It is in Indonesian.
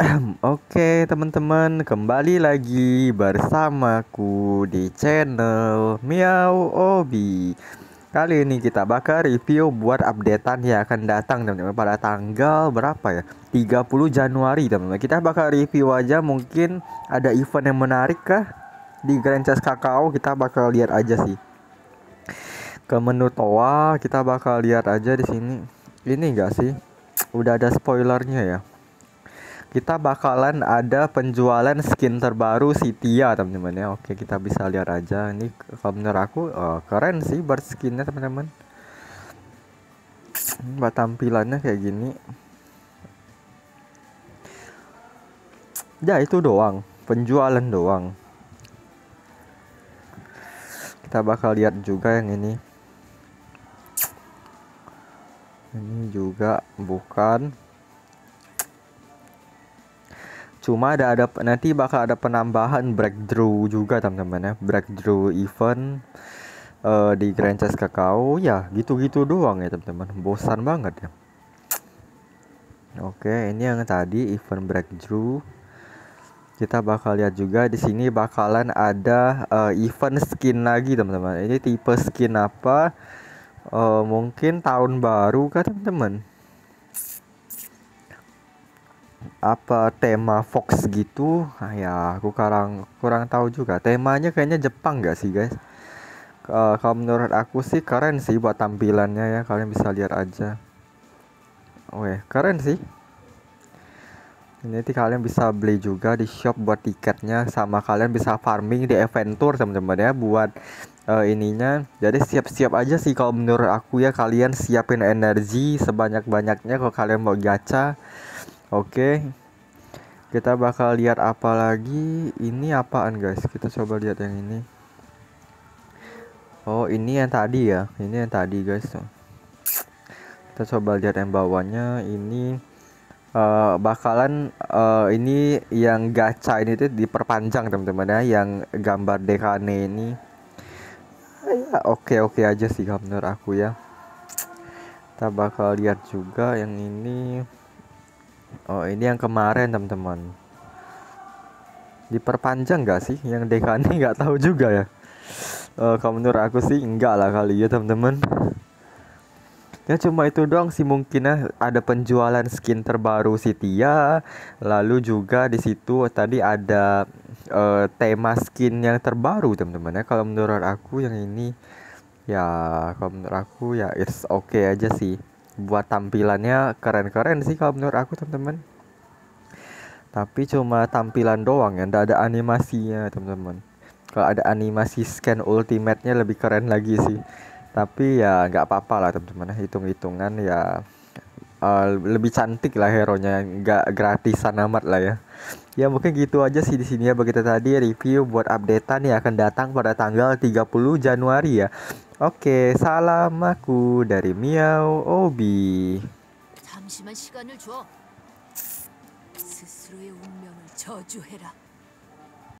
Oke teman-teman kembali lagi bersamaku di channel Miau Obi Kali ini kita bakal review buat updatean yang akan datang teman-teman pada tanggal berapa ya 30 Januari teman-teman Kita bakal review aja mungkin ada event yang menarik kah Di Grand Chess Kakao kita bakal lihat aja sih Ke menu Toa kita bakal lihat aja di sini Ini enggak sih Udah ada spoilernya ya kita bakalan ada penjualan skin terbaru si Tia teman-teman ya oke kita bisa lihat aja ini kalau menurut aku oh, keren sih bar skinnya teman-teman buat tampilannya kayak gini ya itu doang penjualan doang kita bakal lihat juga yang ini ini juga bukan cuma ada ada nanti bakal ada penambahan breakthrough juga teman-teman ya breakthrough event uh, di Grand Chess Kakao ya gitu-gitu doang ya teman-teman bosan banget ya oke ini yang tadi event breakthrough kita bakal lihat juga di sini bakalan ada uh, event skin lagi teman-teman ini tipe skin apa uh, mungkin tahun baru kan teman-teman apa tema Fox gitu nah, ya aku kurang kurang tahu juga temanya kayaknya Jepang gak sih guys uh, kalau menurut aku sih keren sih buat tampilannya ya kalian bisa lihat aja Oke keren sih ini nanti kalian bisa beli juga di shop buat tiketnya sama kalian bisa farming di event tour teman-teman ya buat uh, ininya. Jadi siap-siap aja sih kalau menurut aku ya kalian siapin energi sebanyak-banyaknya kalau kalian mau gacha. Oke. Kita bakal lihat apa lagi? Ini apaan, guys? Kita coba lihat yang ini. Oh, ini yang tadi ya. Ini yang tadi, guys. Kita coba lihat yang bawahnya. Ini uh, bakalan uh, ini yang gacha ini tuh diperpanjang, teman-teman ya. Yang gambar dekane ini. Ya, oke-oke aja sih menurut aku ya. Kita bakal lihat juga yang ini. Oh ini yang kemarin teman-teman. Diperpanjang gak sih? Yang DKN nggak tahu juga ya. Uh, kalau menurut aku sih enggak lah kali ya teman-teman. Ya cuma itu doang sih mungkin ada penjualan skin terbaru si Tia, lalu juga di situ tadi ada uh, tema skin yang terbaru teman-teman ya. Kalau menurut aku yang ini ya kalau menurut aku ya it's okay aja sih buat tampilannya keren-keren sih kalau menurut aku teman-teman tapi cuma tampilan doang ya nggak ada animasinya teman-teman kalau ada animasi scan ultimate-nya lebih keren lagi sih tapi ya nggak apa-apa lah teman-teman hitung-hitungan ya uh, lebih cantik lah hero-nya nggak gratisan amat lah ya ya mungkin gitu aja sih di sini ya begitu tadi review buat updatean yang akan datang pada tanggal 30 Januari ya Oke, salam aku dari Miao Obi.